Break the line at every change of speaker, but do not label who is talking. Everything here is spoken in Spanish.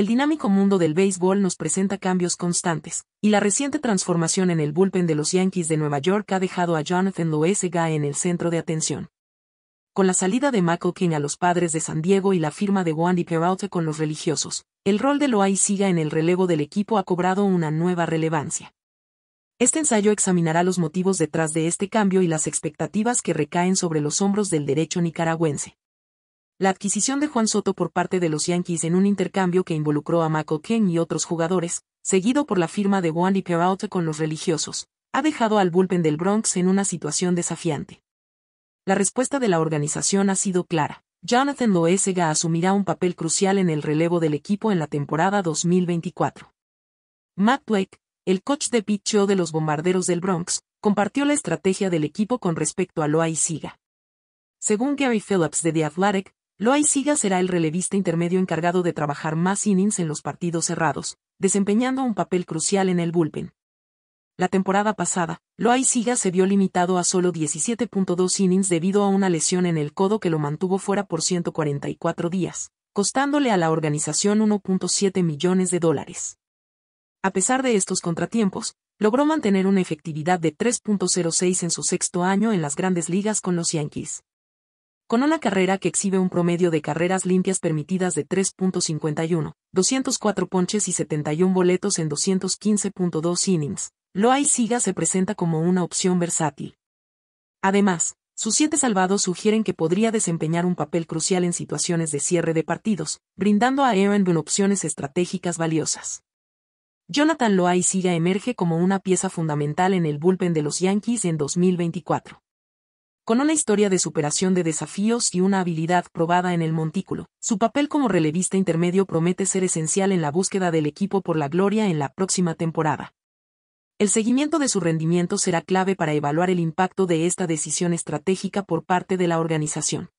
El dinámico mundo del béisbol nos presenta cambios constantes, y la reciente transformación en el bullpen de los Yankees de Nueva York ha dejado a Jonathan Loesega en el centro de atención. Con la salida de King a los padres de San Diego y la firma de Wandy Peralta con los religiosos, el rol de siga en el relevo del equipo ha cobrado una nueva relevancia. Este ensayo examinará los motivos detrás de este cambio y las expectativas que recaen sobre los hombros del derecho nicaragüense. La adquisición de Juan Soto por parte de los Yankees en un intercambio que involucró a Michael King y otros jugadores, seguido por la firma de Wandy Peralta con los religiosos, ha dejado al bullpen del Bronx en una situación desafiante. La respuesta de la organización ha sido clara. Jonathan Loesega asumirá un papel crucial en el relevo del equipo en la temporada 2024. Matt Blake, el coach de show de los Bombarderos del Bronx, compartió la estrategia del equipo con respecto a Loa y Siga. Según Gary Phillips de The Athletic, Loay será el relevista intermedio encargado de trabajar más innings en los partidos cerrados, desempeñando un papel crucial en el bullpen. La temporada pasada, Loay Siga se vio limitado a solo 17.2 innings debido a una lesión en el codo que lo mantuvo fuera por 144 días, costándole a la organización 1.7 millones de dólares. A pesar de estos contratiempos, logró mantener una efectividad de 3.06 en su sexto año en las grandes ligas con los Yankees con una carrera que exhibe un promedio de carreras limpias permitidas de 3.51, 204 ponches y 71 boletos en 215.2 innings. Loai Siga se presenta como una opción versátil. Además, sus siete salvados sugieren que podría desempeñar un papel crucial en situaciones de cierre de partidos, brindando a Aaron Boone opciones estratégicas valiosas. Jonathan Loai Siga emerge como una pieza fundamental en el bullpen de los Yankees en 2024. Con una historia de superación de desafíos y una habilidad probada en el montículo, su papel como relevista intermedio promete ser esencial en la búsqueda del equipo por la gloria en la próxima temporada. El seguimiento de su rendimiento será clave para evaluar el impacto de esta decisión estratégica por parte de la organización.